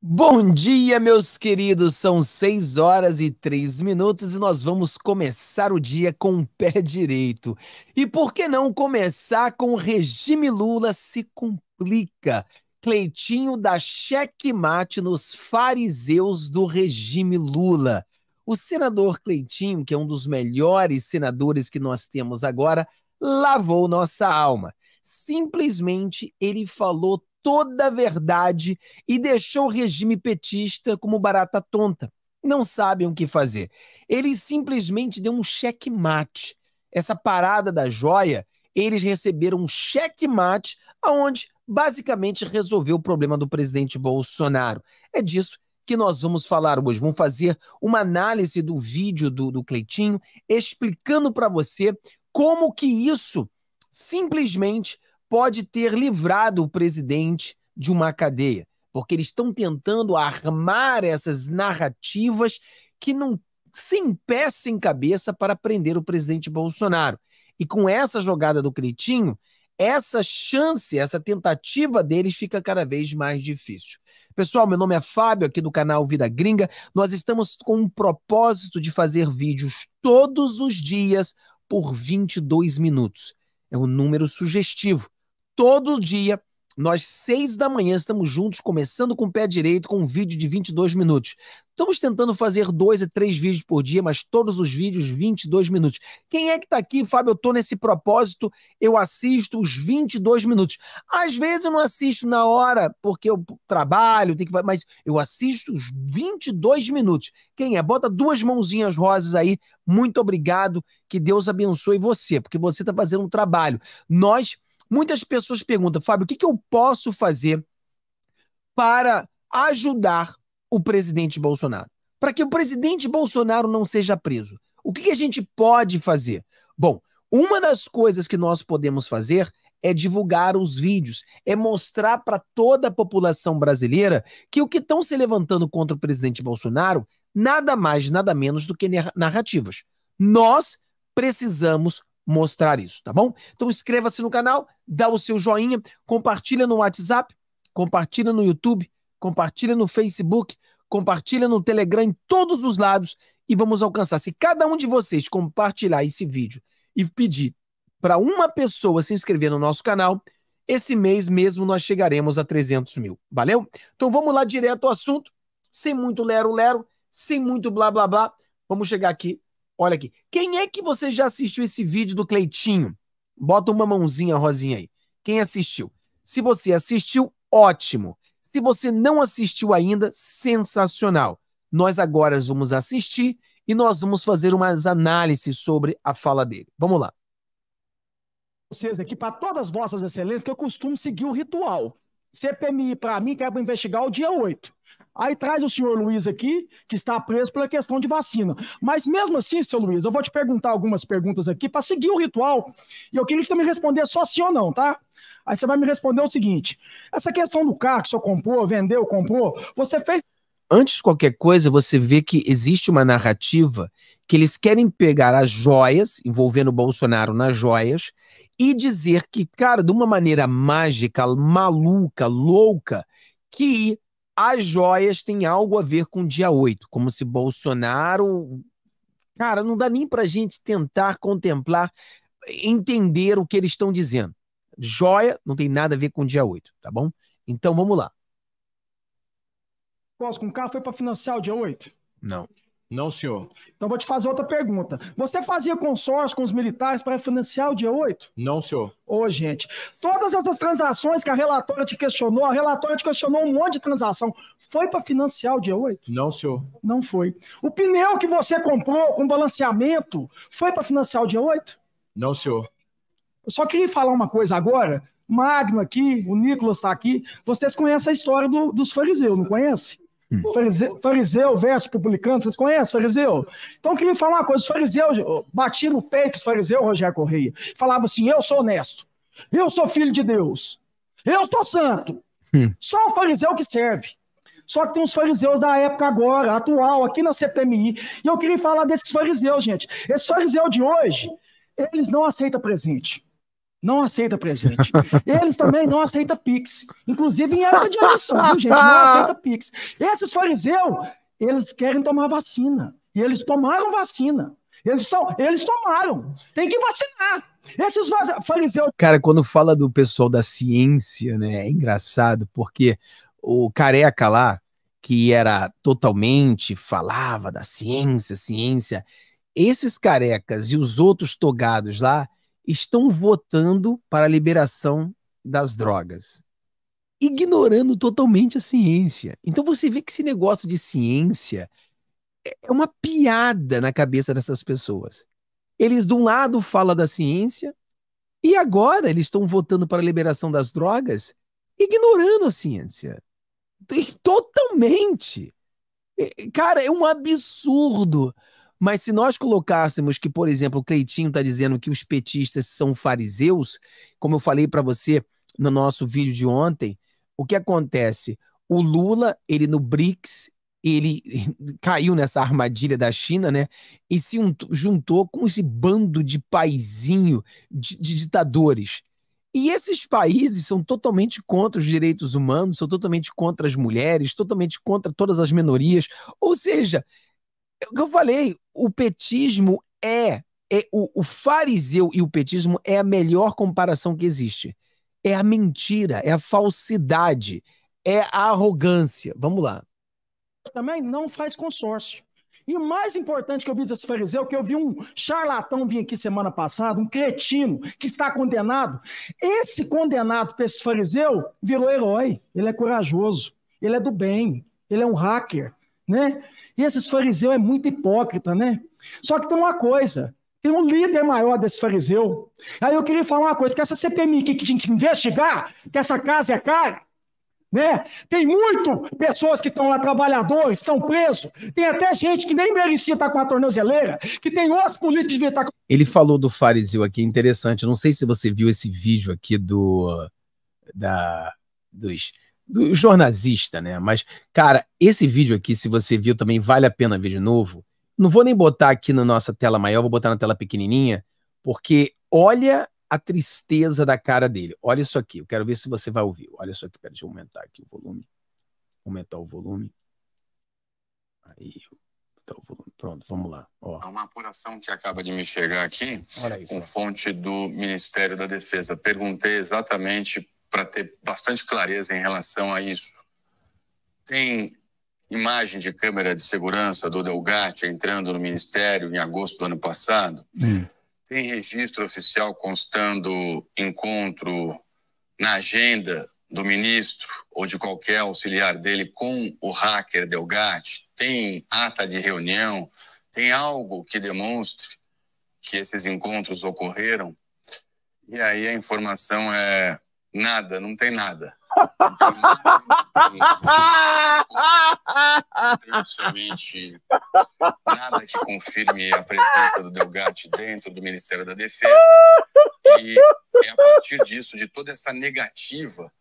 Bom dia, meus queridos. São 6 horas e 3 minutos e nós vamos começar o dia com o pé direito. E por que não começar com o regime Lula se complica? Cleitinho dá checkmate nos fariseus do regime Lula. O senador Cleitinho, que é um dos melhores senadores que nós temos agora, lavou nossa alma. Simplesmente ele falou toda a verdade e deixou o regime petista como barata tonta. Não sabem o que fazer. Ele simplesmente deu um checkmate. Essa parada da joia, eles receberam um checkmate, aonde basicamente resolveu o problema do presidente Bolsonaro. É disso que nós vamos falar hoje. Vamos fazer uma análise do vídeo do, do Cleitinho, explicando para você como que isso simplesmente pode ter livrado o presidente de uma cadeia, porque eles estão tentando armar essas narrativas que não sem pé em cabeça para prender o presidente Bolsonaro. E com essa jogada do Cleitinho, essa chance, essa tentativa deles fica cada vez mais difícil. Pessoal, meu nome é Fábio, aqui do canal Vida Gringa. Nós estamos com um propósito de fazer vídeos todos os dias por 22 minutos. É um número sugestivo todo dia. Nós, seis da manhã, estamos juntos, começando com o pé direito, com um vídeo de 22 minutos. Estamos tentando fazer dois a três vídeos por dia, mas todos os vídeos, 22 minutos. Quem é que está aqui, Fábio? Eu estou nesse propósito, eu assisto os 22 minutos. Às vezes eu não assisto na hora, porque eu trabalho, tenho que... mas eu assisto os 22 minutos. Quem é? Bota duas mãozinhas rosas aí. Muito obrigado, que Deus abençoe você, porque você está fazendo um trabalho. Nós Muitas pessoas perguntam, Fábio, o que, que eu posso fazer para ajudar o presidente Bolsonaro? Para que o presidente Bolsonaro não seja preso? O que, que a gente pode fazer? Bom, uma das coisas que nós podemos fazer é divulgar os vídeos, é mostrar para toda a população brasileira que o que estão se levantando contra o presidente Bolsonaro nada mais, nada menos do que narrativas. Nós precisamos mostrar isso, tá bom? Então inscreva-se no canal, dá o seu joinha, compartilha no WhatsApp, compartilha no YouTube, compartilha no Facebook, compartilha no Telegram, em todos os lados e vamos alcançar. Se cada um de vocês compartilhar esse vídeo e pedir para uma pessoa se inscrever no nosso canal, esse mês mesmo nós chegaremos a 300 mil, valeu? Então vamos lá direto ao assunto, sem muito lero-lero, sem muito blá blá blá, vamos chegar aqui Olha aqui. Quem é que você já assistiu esse vídeo do Cleitinho? Bota uma mãozinha, Rosinha, aí. Quem assistiu? Se você assistiu, ótimo. Se você não assistiu ainda, sensacional. Nós agora vamos assistir e nós vamos fazer umas análises sobre a fala dele. Vamos lá. Vocês aqui, para todas vossas excelências, que eu costumo seguir o ritual. CPMI, para mim, quero é investigar o dia 8. Aí traz o senhor Luiz aqui, que está preso pela questão de vacina. Mas mesmo assim, seu Luiz, eu vou te perguntar algumas perguntas aqui para seguir o ritual. E eu queria que você me respondesse só sim ou não, tá? Aí você vai me responder o seguinte: essa questão do carro que o senhor comprou, vendeu, comprou, você fez. Antes de qualquer coisa, você vê que existe uma narrativa que eles querem pegar as joias, envolvendo o Bolsonaro nas joias, e dizer que, cara, de uma maneira mágica, maluca, louca, que as joias têm algo a ver com o dia 8, como se Bolsonaro. Cara, não dá nem para a gente tentar contemplar, entender o que eles estão dizendo. Joia não tem nada a ver com o dia 8, tá bom? Então vamos lá. Com o carro foi para financiar o dia 8? Não. Não, senhor. Então vou te fazer outra pergunta. Você fazia consórcio com os militares para financiar o dia 8? Não, senhor. Ô, gente, todas essas transações que a relatória te questionou, a relatória te questionou um monte de transação, foi para financiar o dia 8? Não, senhor. Não foi. O pneu que você comprou com balanceamento foi para financiar o dia 8? Não, senhor. Eu só queria falar uma coisa agora. Magno aqui, o Nicolas está aqui. Vocês conhecem a história do, dos fariseus, não conhecem? Hum. Fariseu, fariseu versus publicano, vocês conhecem fariseu? Então eu queria falar uma coisa, os fariseus, batia no peito os fariseus, Rogério Correia, falava assim, eu sou honesto, eu sou filho de Deus, eu sou santo, hum. só o fariseu que serve. Só que tem uns fariseus da época agora, atual, aqui na CPMI, e eu queria falar desses fariseus, gente. Esse fariseu de hoje, eles não aceitam presente não aceita presente. Eles também não aceitam Pix. Inclusive em época de eleição, gente? Não aceita Pix. Esses fariseus, eles querem tomar vacina. E eles tomaram vacina. Eles, são, eles tomaram. Tem que vacinar. Esses fariseus. Cara, quando fala do pessoal da ciência, né? É engraçado, porque o careca lá, que era totalmente, falava da ciência, ciência. Esses carecas e os outros togados lá estão votando para a liberação das drogas, ignorando totalmente a ciência. Então você vê que esse negócio de ciência é, é uma piada na cabeça dessas pessoas. Eles, de um lado, falam da ciência, e agora eles estão votando para a liberação das drogas, ignorando a ciência. Totalmente. Cara, é um absurdo. Mas se nós colocássemos que, por exemplo, o Cleitinho está dizendo que os petistas são fariseus, como eu falei para você no nosso vídeo de ontem, o que acontece? O Lula, ele no BRICS, ele caiu nessa armadilha da China, né? E se juntou com esse bando de paizinho de, de ditadores. E esses países são totalmente contra os direitos humanos, são totalmente contra as mulheres, totalmente contra todas as minorias. Ou seja, é o que eu falei, o petismo é, é o, o fariseu e o petismo é a melhor comparação que existe. É a mentira, é a falsidade, é a arrogância. Vamos lá. Também não faz consórcio. E o mais importante que eu vi desse fariseu, é que eu vi um charlatão vir aqui semana passada, um cretino que está condenado. Esse condenado para esse fariseu virou herói. Ele é corajoso, ele é do bem, ele é um hacker, né? E esses fariseus é muito hipócrita, né? Só que tem uma coisa, tem um líder maior desse fariseu. Aí eu queria falar uma coisa, que essa CPMI aqui que a gente investigar, que essa casa é cara, né? Tem muito pessoas que estão lá, trabalhadores, estão presos. Tem até gente que nem merecia estar com a tornozeleira, que tem outros políticos que estar com... Ele falou do fariseu aqui, interessante. Não sei se você viu esse vídeo aqui do... da... dos do jornalista, né? Mas, cara, esse vídeo aqui, se você viu também, vale a pena ver de novo. Não vou nem botar aqui na nossa tela maior, vou botar na tela pequenininha, porque olha a tristeza da cara dele. Olha isso aqui, eu quero ver se você vai ouvir. Olha isso aqui, pera, deixa eu aumentar aqui o volume. Aumentar o volume. Aí, então, pronto, vamos lá. Ó. Há uma apuração que acaba de me chegar aqui, isso, com ó. fonte do Ministério da Defesa. Perguntei exatamente para ter bastante clareza em relação a isso. Tem imagem de câmera de segurança do Delgatti entrando no ministério em agosto do ano passado. Hum. Tem registro oficial constando encontro na agenda do ministro ou de qualquer auxiliar dele com o hacker Delgatti. Tem ata de reunião. Tem algo que demonstre que esses encontros ocorreram. E aí a informação é Nada, não tem nada. Não tem, nada, que confirme a presença do Delgatti dentro do Ministério da Defesa. E é a partir disso, de toda essa negativa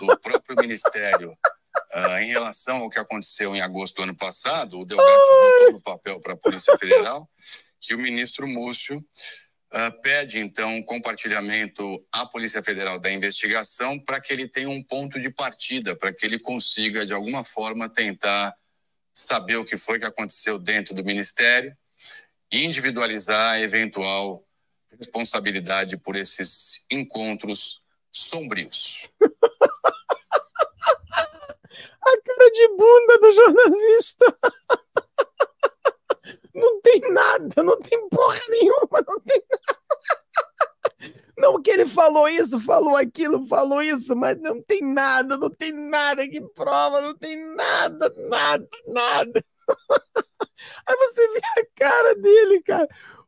do próprio Ministério Uh, em relação ao que aconteceu em agosto do ano passado, o Delgado botou no papel para a Polícia Federal que o ministro Múcio uh, pede então o compartilhamento à Polícia Federal da investigação para que ele tenha um ponto de partida, para que ele consiga, de alguma forma, tentar saber o que foi que aconteceu dentro do Ministério e individualizar a eventual responsabilidade por esses encontros sombrios. a cara de bunda do jornalista. Não tem nada, não tem porra nenhuma. falou isso, falou aquilo, falou isso, mas não tem nada, não tem nada que prova, não tem nada, nada, nada. Aí você vê a cara dele, cara.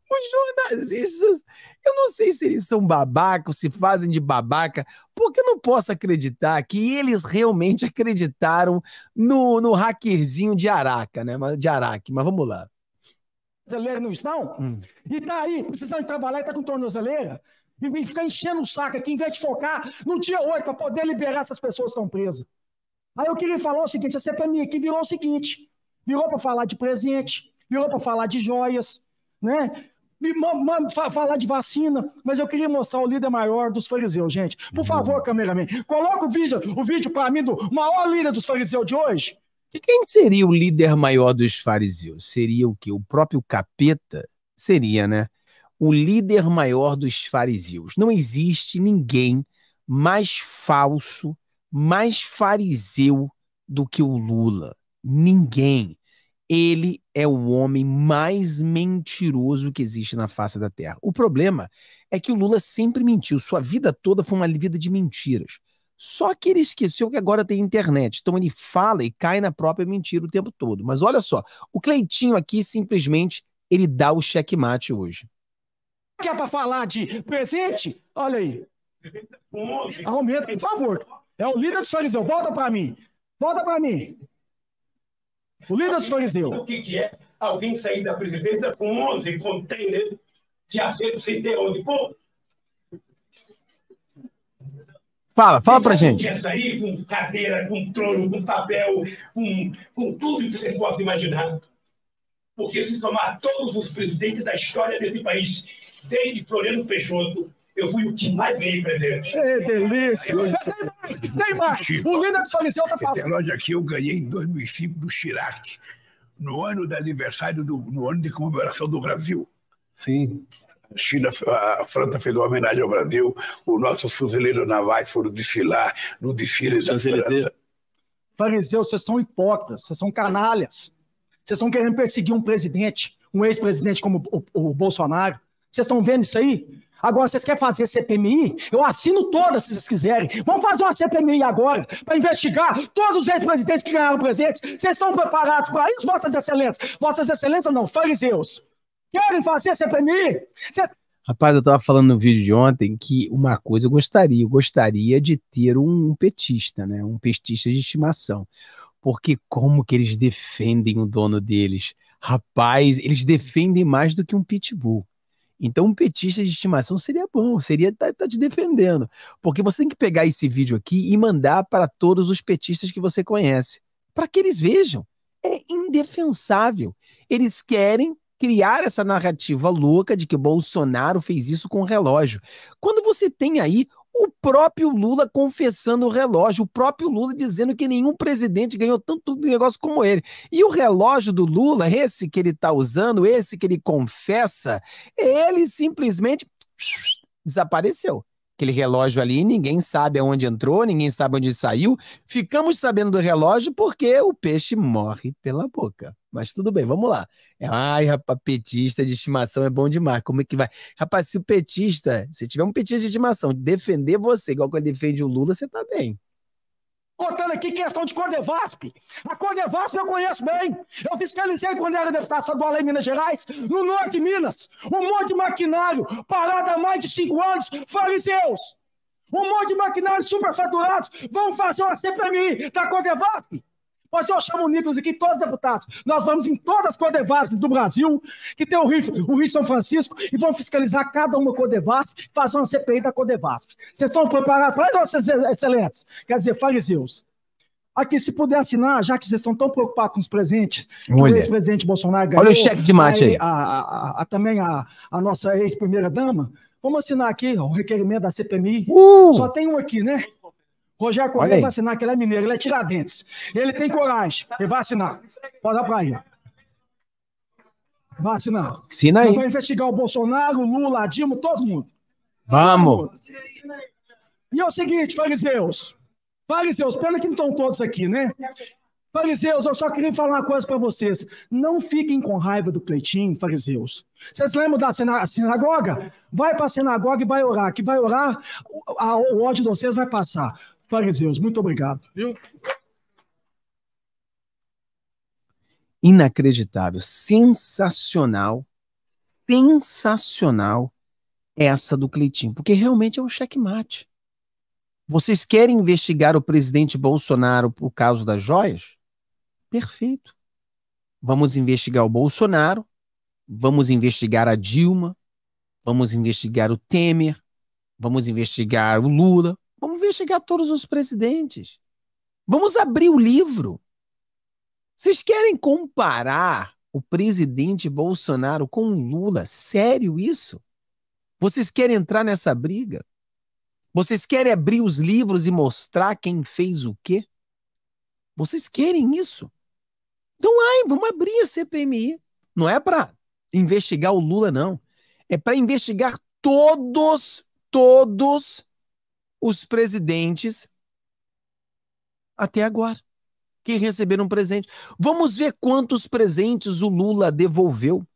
Os jornalistas, eu não sei se eles são babacos, se fazem de babaca, porque eu não posso acreditar que eles realmente acreditaram no, no hackerzinho de Araca, né? De Araque, mas vamos lá brasileiros não estão? Hum. E tá aí, precisando trabalhar e tá com tornozeleira e ficar enchendo o saco aqui, em vez de focar no dia 8 para poder liberar essas pessoas que estão presas. Aí eu queria falar o seguinte: a CPMI aqui virou o seguinte: virou para falar de presente, virou para falar de joias, né? Falar de vacina, mas eu queria mostrar o líder maior dos fariseus, gente. Por uhum. favor, cameraman, coloca o vídeo, o vídeo para mim do maior líder dos fariseus de hoje. E quem seria o líder maior dos fariseus? Seria o quê? O próprio capeta? Seria, né? o líder maior dos fariseus. Não existe ninguém mais falso, mais fariseu do que o Lula. Ninguém. Ele é o homem mais mentiroso que existe na face da Terra. O problema é que o Lula sempre mentiu. Sua vida toda foi uma vida de mentiras. Só que ele esqueceu que agora tem internet. Então ele fala e cai na própria mentira o tempo todo. Mas olha só, o Cleitinho aqui simplesmente ele dá o checkmate hoje que é para falar de presente, olha aí. Aumenta, por favor. É o líder dos fariseus. Volta para mim. Volta para mim. O líder dos fariseus. O que, que é alguém sair da presidência com 11 containers de acerto sem ter onde pôr? Fala, fala pra gente. Quer sair com cadeira, com trono, com papel, com, com tudo que você pode imaginar. Porque se somar todos os presidentes da história desse país desde Floriano Peixoto, eu fui o que mais veio presente. É delícia! tem mais, tem mais! o líder do Falicel tá falando. Esse aqui eu ganhei em 2005 do Chirac, no ano do aniversário, do, no ano de comemoração do Brasil. Sim. A China, a França fez uma homenagem ao Brasil, os nossos fuzileiros navais foram desfilar no desfile da França. Fariseu, vocês são hipócritas, vocês são canalhas. Vocês estão querendo perseguir um presidente, um ex-presidente como o, o Bolsonaro vocês estão vendo isso aí? Agora, vocês querem fazer CPMI? Eu assino todas, se vocês quiserem. Vamos fazer uma CPMI agora, para investigar todos os ex-presidentes que ganharam presentes. Vocês estão preparados para isso, Vossas Excelências? Vossas Excelências não, fariseus. Querem fazer CPMI? Rapaz, eu estava falando no vídeo de ontem que uma coisa eu gostaria, eu gostaria de ter um petista, né? Um petista de estimação. Porque como que eles defendem o dono deles? Rapaz, eles defendem mais do que um pitbull. Então, um petista de estimação seria bom, seria estar tá, tá te defendendo. Porque você tem que pegar esse vídeo aqui e mandar para todos os petistas que você conhece, para que eles vejam. É indefensável. Eles querem criar essa narrativa louca de que Bolsonaro fez isso com o relógio. Quando você tem aí o próprio Lula confessando o relógio, o próprio Lula dizendo que nenhum presidente ganhou tanto negócio como ele. E o relógio do Lula, esse que ele está usando, esse que ele confessa, ele simplesmente desapareceu aquele relógio ali, ninguém sabe aonde entrou, ninguém sabe onde saiu. Ficamos sabendo do relógio porque o peixe morre pela boca. Mas tudo bem, vamos lá. Ai, rapaz, petista de estimação é bom demais. Como é que vai? Rapaz, se o petista, se tiver um petista de estimação, defender você, igual que ele defende o Lula, você tá bem contando aqui questão é de Codevasp. A Codevasp eu conheço bem. Eu fiscalizei quando era deputado estadual em Minas Gerais, no norte de Minas. Um monte de maquinário parado há mais de cinco anos, fariseus. Um monte de maquinários superfaturados vão fazer uma CPMI da Codevasp. Mas eu chamo o Nicolas aqui, todos os deputados. Nós vamos em todas as Codevasp do Brasil, que tem o Rio, o Rio São Francisco, e vão fiscalizar cada uma Codevasp, fazer uma CPI da Codevasp. Vocês estão preparados para isso, vocês excelentes? Quer dizer, fariseus. Aqui, se puder assinar, já que vocês estão tão preocupados com os presentes, o ex-presidente Bolsonaro ganhou. Olha o cheque de mate é, aí. A, a, a, também a, a nossa ex-primeira-dama. Vamos assinar aqui ó, o requerimento da CPMI. Uh! Só tem um aqui, né? Rogério Correia vai assinar que ele é mineiro, ele é tiradentes. Ele tem coragem, ele vai assinar. Pode dar pra aí. Vai assinar. Assina aí. Ele vai investigar o Bolsonaro, o Lula, a Dilma, todo mundo. Vamos. E é o seguinte, fariseus. Fariseus, pena que não estão todos aqui, né? Fariseus, eu só queria falar uma coisa para vocês. Não fiquem com raiva do Cleitinho, fariseus. Vocês lembram da sinagoga? Vai para a sinagoga e vai orar. Que vai orar, o ódio de vocês vai passar. Fariseus, muito obrigado. Viu? Inacreditável, sensacional, sensacional essa do Cleitinho, porque realmente é um checkmate. Vocês querem investigar o presidente Bolsonaro por causa das joias? Perfeito. Vamos investigar o Bolsonaro, vamos investigar a Dilma, vamos investigar o Temer, vamos investigar o Lula, Vamos ver chegar todos os presidentes. Vamos abrir o livro. Vocês querem comparar o presidente Bolsonaro com o Lula? Sério isso? Vocês querem entrar nessa briga? Vocês querem abrir os livros e mostrar quem fez o quê? Vocês querem isso? Então, ai, vamos abrir a CPMI. Não é para investigar o Lula, não. É para investigar todos, todos os presidentes até agora que receberam presente. Vamos ver quantos presentes o Lula devolveu.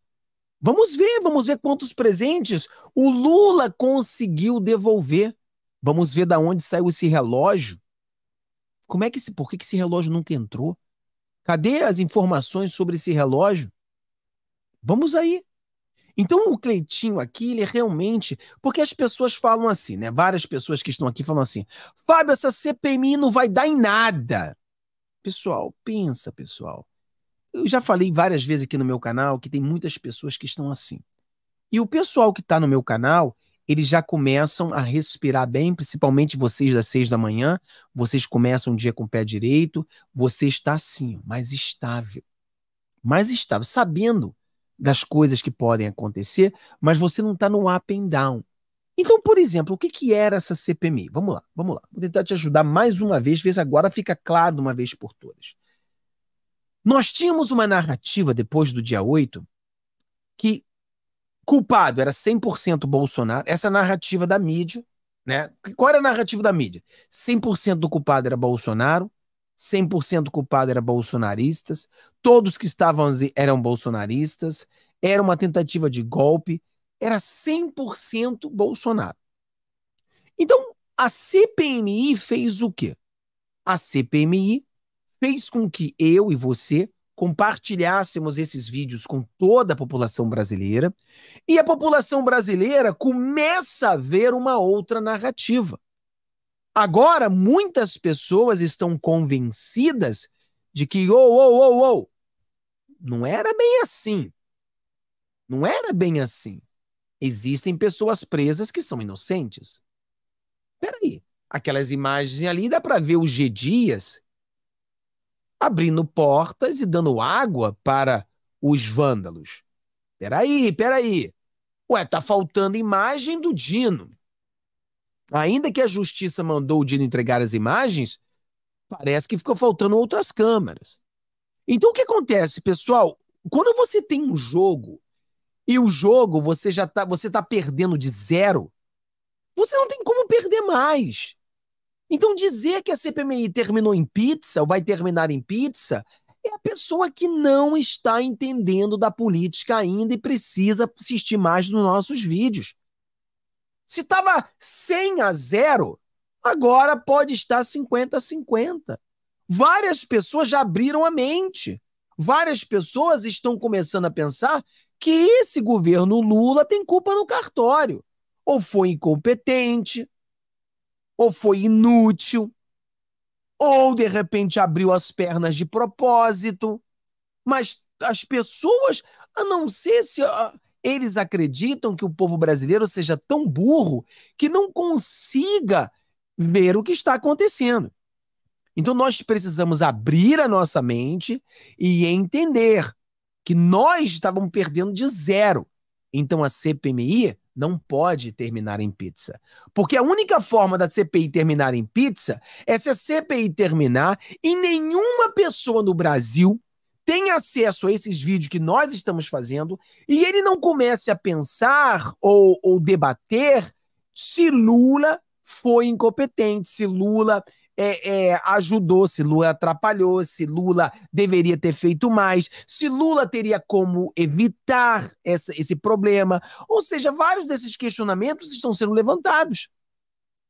Vamos ver, vamos ver quantos presentes o Lula conseguiu devolver. Vamos ver da onde saiu esse relógio. Como é que se por que esse relógio nunca entrou? Cadê as informações sobre esse relógio? Vamos aí. Então o Cleitinho aqui, ele é realmente. Porque as pessoas falam assim, né? Várias pessoas que estão aqui falam assim: Fábio, essa CPMI não vai dar em nada. Pessoal, pensa, pessoal. Eu já falei várias vezes aqui no meu canal que tem muitas pessoas que estão assim. E o pessoal que está no meu canal, eles já começam a respirar bem, principalmente vocês das seis da manhã. Vocês começam o dia com o pé direito. Você está assim, mais estável. Mais estável, sabendo das coisas que podem acontecer, mas você não está no up and down. Então, por exemplo, o que, que era essa CPMI? Vamos lá, vamos lá. Vou tentar te ajudar mais uma vez, ver se agora fica claro de uma vez por todas. Nós tínhamos uma narrativa depois do dia 8 que culpado era 100% Bolsonaro, essa narrativa da mídia, né? Qual era a narrativa da mídia? 100% do culpado era Bolsonaro, 100% do culpado era bolsonaristas, Todos que estavam ali eram bolsonaristas, era uma tentativa de golpe, era 100% Bolsonaro. Então, a CPMI fez o quê? A CPMI fez com que eu e você compartilhássemos esses vídeos com toda a população brasileira e a população brasileira começa a ver uma outra narrativa. Agora, muitas pessoas estão convencidas de que, ou, ou, ou, ou, não era bem assim. Não era bem assim. Existem pessoas presas que são inocentes. Peraí, aquelas imagens ali dá para ver o G Dias abrindo portas e dando água para os vândalos. Peraí, peraí. Ué, tá faltando imagem do Dino. Ainda que a justiça mandou o Dino entregar as imagens, Parece que ficou faltando outras câmeras. Então o que acontece, pessoal? Quando você tem um jogo e o jogo você já tá, você tá perdendo de zero, você não tem como perder mais. Então dizer que a CPMI terminou em pizza ou vai terminar em pizza é a pessoa que não está entendendo da política ainda e precisa assistir mais nos nossos vídeos. Se estava 100 a 0, Agora pode estar 50 a 50. Várias pessoas já abriram a mente. Várias pessoas estão começando a pensar que esse governo Lula tem culpa no cartório. Ou foi incompetente, ou foi inútil, ou de repente abriu as pernas de propósito. Mas as pessoas, a não ser se uh, eles acreditam que o povo brasileiro seja tão burro que não consiga ver o que está acontecendo. Então nós precisamos abrir a nossa mente e entender que nós estávamos perdendo de zero. Então a CPMI não pode terminar em pizza. Porque a única forma da CPI terminar em pizza é se a CPI terminar e nenhuma pessoa no Brasil tem acesso a esses vídeos que nós estamos fazendo e ele não comece a pensar ou, ou debater se Lula foi incompetente, se Lula é, é, ajudou, se Lula atrapalhou, se Lula deveria ter feito mais, se Lula teria como evitar essa, esse problema. Ou seja, vários desses questionamentos estão sendo levantados.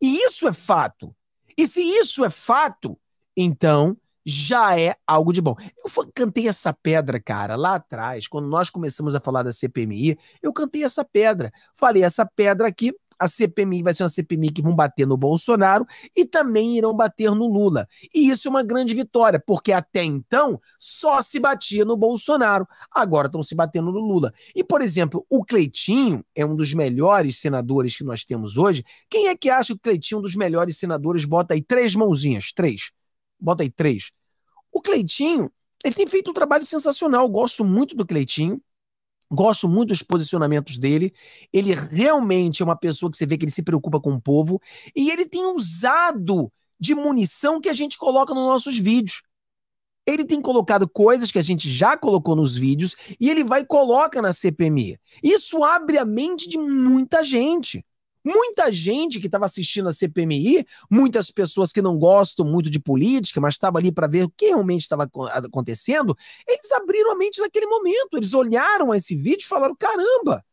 E isso é fato. E se isso é fato, então já é algo de bom. Eu cantei essa pedra, cara, lá atrás, quando nós começamos a falar da CPMI, eu cantei essa pedra. Falei, essa pedra aqui a CPMI vai ser uma CPMI que vão bater no Bolsonaro e também irão bater no Lula. E isso é uma grande vitória, porque até então só se batia no Bolsonaro, agora estão se batendo no Lula. E, por exemplo, o Cleitinho é um dos melhores senadores que nós temos hoje. Quem é que acha que o Cleitinho é um dos melhores senadores? Bota aí três mãozinhas, três. Bota aí três. O Cleitinho, ele tem feito um trabalho sensacional. Eu gosto muito do Cleitinho. Gosto muito dos posicionamentos dele. Ele realmente é uma pessoa que você vê que ele se preocupa com o povo. E ele tem usado de munição que a gente coloca nos nossos vídeos. Ele tem colocado coisas que a gente já colocou nos vídeos e ele vai e coloca na CPMI. Isso abre a mente de muita gente. Muita gente que estava assistindo a CPMI, muitas pessoas que não gostam muito de política, mas estavam ali para ver o que realmente estava acontecendo, eles abriram a mente naquele momento. Eles olharam esse vídeo e falaram: caramba,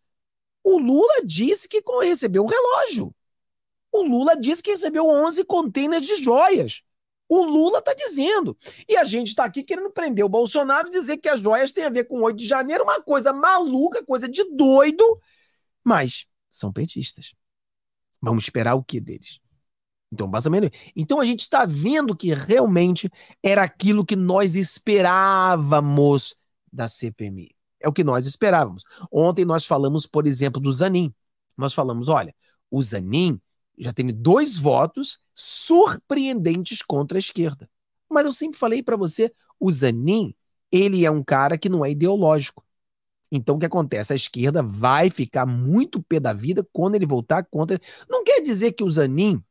o Lula disse que recebeu um relógio. O Lula disse que recebeu 11 containers de joias. O Lula está dizendo. E a gente está aqui querendo prender o Bolsonaro e dizer que as joias têm a ver com 8 de janeiro, uma coisa maluca, coisa de doido, mas são petistas. Vamos esperar o que deles? Então, basicamente. Então a gente está vendo que realmente era aquilo que nós esperávamos da CPMI. É o que nós esperávamos. Ontem nós falamos, por exemplo, do Zanin. Nós falamos, olha, o Zanin já teve dois votos surpreendentes contra a esquerda. Mas eu sempre falei para você, o Zanin, ele é um cara que não é ideológico. Então o que acontece? A esquerda vai ficar muito pé da vida quando ele voltar contra. Não quer dizer que o Zanin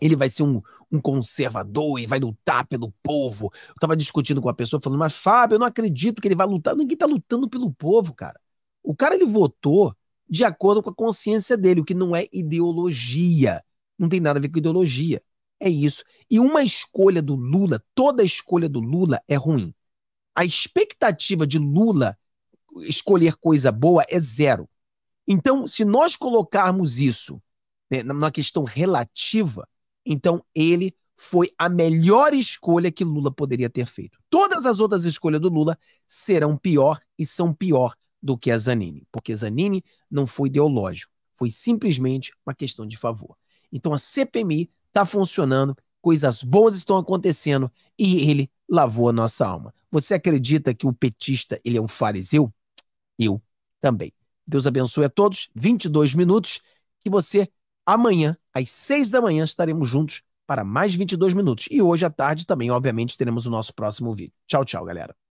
ele vai ser um, um conservador e vai lutar pelo povo. Eu estava discutindo com a pessoa falando, mas Fábio, eu não acredito que ele vai lutar. Ninguém está lutando pelo povo, cara. O cara ele votou de acordo com a consciência dele, o que não é ideologia. Não tem nada a ver com ideologia. É isso. E uma escolha do Lula, toda escolha do Lula é ruim. A expectativa de Lula escolher coisa boa é zero. Então, se nós colocarmos isso né, na questão relativa, então ele foi a melhor escolha que Lula poderia ter feito. Todas as outras escolhas do Lula serão pior e são pior do que a Zanini, porque Zanini não foi ideológico, foi simplesmente uma questão de favor. Então a CPMI está funcionando, coisas boas estão acontecendo e ele lavou a nossa alma. Você acredita que o petista ele é um fariseu? eu também. Deus abençoe a todos. 22 minutos. Que você, amanhã, às 6 da manhã, estaremos juntos para mais 22 minutos. E hoje à tarde também, obviamente, teremos o nosso próximo vídeo. Tchau, tchau, galera.